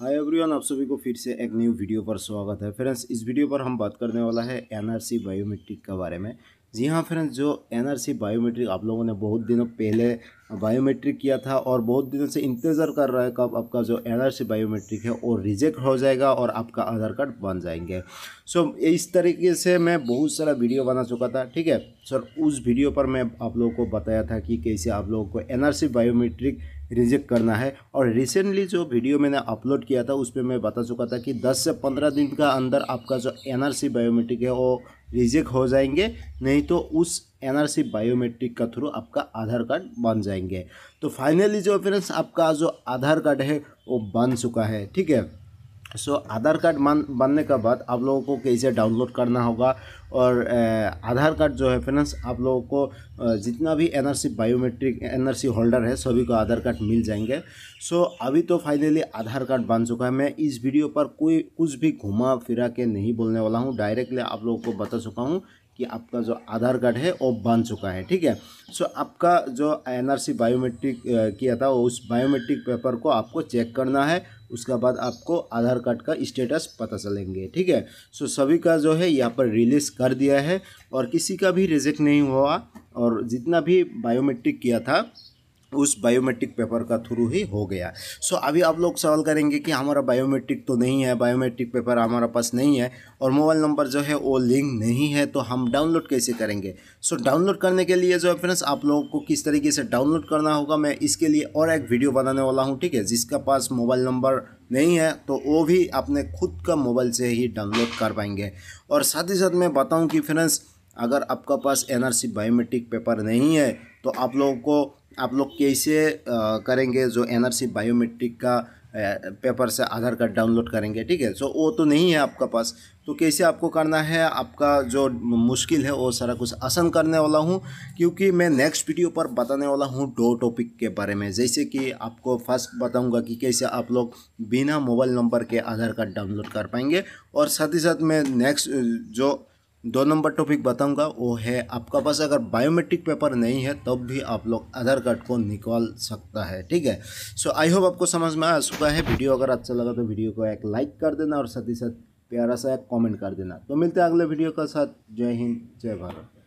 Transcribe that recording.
hi everyone आप सभी को फिर से एक न्यू वीडियो पर स्वागत है फ्रेंड्स इस वीडियो पर हम बात करने वाला है एनआरसी बायोमेट्रिक के बारे में जी हाँ फ्रेंड्स जो एनआरसी बायोमेट्रिक आप लोगों ने बहुत दिनों पहले बायोमेट्रिक किया था और बहुत दिनों से इंतज़ार कर रहा है कब आपका जो एनआरसी बायोमेट्रिक है वो रिजेक्ट हो जाएगा और आपका आधार कार्ड बन जाएंगे सो so, इस तरीके से मैं बहुत सारा वीडियो बना चुका था ठीक है सर उस वीडियो पर मैं आप लोगों को बताया था कि कैसे आप लोगों को एनआरसी बायोमेट्रिक रिजेक्ट करना है और रिसेंटली जो वीडियो मैंने अपलोड किया था उसमें मैं बता चुका था कि 10 से 15 दिन का अंदर आपका जो एनआरसी बायोमेट्रिक है वो रिजेक्ट हो जाएंगे नहीं तो उस एनआरसी बायोमेट्रिक का थ्रू आपका आधार कार्ड बन जाएंगे तो फाइनली जो फ्रेंड्स आपका जो आधार कार्ड है वो बन चुका है ठीक है सो आधार कार्ड मान बनने के बाद आप लोगों को कैसे डाउनलोड करना होगा और आधार कार्ड जो है फ्रेंड्स आप लोगों को जितना भी एनआरसी बायोमेट्रिक एनआरसी होल्डर है सभी को आधार कार्ड मिल जाएंगे सो so, अभी तो फाइनली आधार कार्ड बन चुका है मैं इस वीडियो पर कोई कुछ भी घुमा फिरा के नहीं बोलने वाला हूँ डायरेक्टली आप लोगों को बता चुका हूँ कि आपका जो आधार कार्ड है वो बन चुका है ठीक है सो so, आपका जो एनआरसी बायोमेट्रिक किया था उस बायोमेट्रिक पेपर को आपको चेक करना है उसके बाद आपको आधार कार्ड का स्टेटस पता चलेंगे ठीक है सो so, सभी का जो है यहाँ पर रिलीज़ कर दिया है और किसी का भी रिजेक्ट नहीं हुआ और जितना भी बायोमेट्रिक किया था उस बायोमेट्रिक पेपर का थ्रू ही हो गया सो so, अभी आप लोग सवाल करेंगे कि हमारा बायोमेट्रिक तो नहीं है बायोमेट्रिक पेपर हमारा पास नहीं है और मोबाइल नंबर जो है वो लिंक नहीं है तो हम डाउनलोड कैसे करेंगे सो so, डाउनलोड करने के लिए जो है फ्रेंड्स आप लोगों को किस तरीके से डाउनलोड करना होगा मैं इसके लिए और एक वीडियो बनाने वाला हूँ ठीक है जिसका पास मोबाइल नंबर नहीं है तो वो भी अपने खुद का मोबाइल से ही डाउनलोड कर पाएंगे और साथ ही साथ मैं बताऊँ कि फ्रेंड्स अगर आपका पास एनआरसी बायोमेट्रिक पेपर नहीं है तो आप लोगों को आप लोग कैसे करेंगे जो एनआरसी बायोमेट्रिक का पेपर से आधार कार्ड डाउनलोड करेंगे ठीक है सो वो तो नहीं है आपका पास तो कैसे आपको करना है आपका जो मुश्किल है वो सारा कुछ आसान करने वाला हूँ क्योंकि मैं नेक्स्ट वीडियो पर बताने वाला हूँ दो टॉपिक के बारे में जैसे कि आपको फर्स्ट बताऊँगा कि कैसे आप लोग बिना मोबाइल नंबर के आधार कार्ड डाउनलोड कर पाएंगे और साथ ही साथ मैं नेक्स्ट जो दो नंबर टॉपिक बताऊंगा वो है आपका पास अगर बायोमेट्रिक पेपर नहीं है तब तो भी आप लोग आधार कार्ड को निकाल सकता है ठीक है सो आई होप आपको समझ में आ चुका है वीडियो अगर अच्छा लगा तो वीडियो को एक लाइक कर देना और साथ ही साथ प्यारा सा एक कमेंट कर देना तो मिलते हैं अगले वीडियो के साथ जय हिंद जय भारत